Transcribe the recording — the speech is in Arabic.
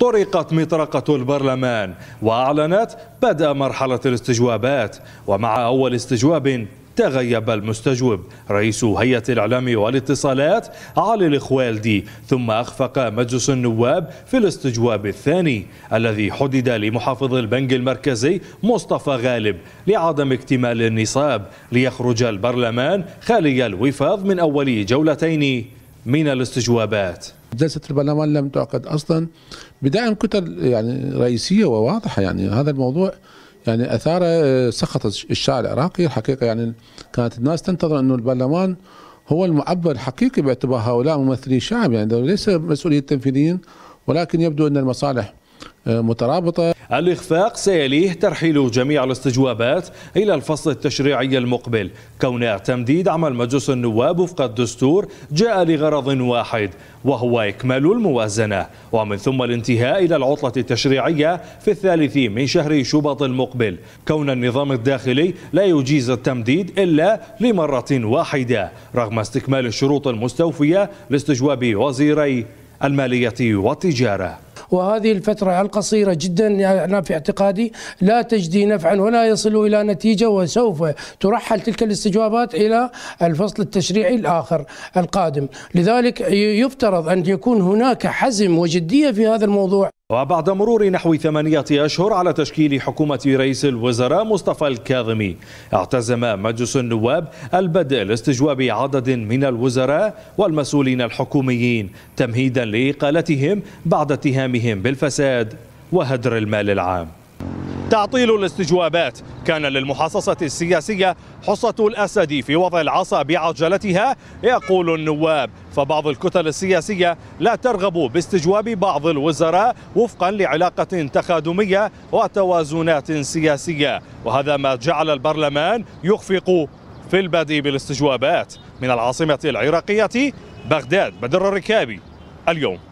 طرقت مطرقة البرلمان وأعلنت بدء مرحلة الاستجوابات ومع أول استجواب تغيب المستجوب رئيس هيئة الإعلام والاتصالات علي الخوالدي ثم أخفق مجلس النواب في الاستجواب الثاني الذي حدد لمحافظ البنك المركزي مصطفى غالب لعدم اكتمال النصاب ليخرج البرلمان خالي الوفاض من أول جولتين من الاستجوابات جلسة البرلمان لم تعقد أصلا بدعم كتل يعني رئيسية وواضحة يعني هذا الموضوع يعني أثار آه، سخط الشعب العراقي الحقيقة يعني كانت الناس تنتظر أنه البرلمان هو المعبر الحقيقي باعتبار هؤلاء ممثلي الشعب يعني ليس مسؤولية التنفيذيين ولكن يبدو أن المصالح مترابطة الإخفاق سيليه ترحيل جميع الاستجوابات إلى الفصل التشريعي المقبل كون تمديد عمل مجلس النواب وفق الدستور جاء لغرض واحد وهو إكمال الموازنة ومن ثم الانتهاء إلى العطلة التشريعية في الثالث من شهر شباط المقبل كون النظام الداخلي لا يجيز التمديد إلا لمرة واحدة رغم استكمال الشروط المستوفية لاستجواب وزيري المالية والتجارة وهذه الفترة القصيرة جدا أنا يعني في اعتقادي لا تجدي نفعا ولا يصل إلى نتيجة وسوف ترحل تلك الاستجوابات إلى الفصل التشريعي الآخر القادم لذلك يفترض أن يكون هناك حزم وجدية في هذا الموضوع وبعد مرور نحو ثمانية أشهر على تشكيل حكومة رئيس الوزراء مصطفى الكاظمي اعتزم مجلس النواب البدء لاستجواب عدد من الوزراء والمسؤولين الحكوميين تمهيدا لإقالتهم بعد اتهامهم بالفساد وهدر المال العام تعطيل الاستجوابات كان للمحاصصة السياسية حصة الأسد في وضع العصا بعجلتها يقول النواب فبعض الكتل السياسية لا ترغب باستجواب بعض الوزراء وفقا لعلاقة تخادمية وتوازنات سياسية وهذا ما جعل البرلمان يخفق في البدء بالاستجوابات من العاصمة العراقية بغداد بدر الركابي اليوم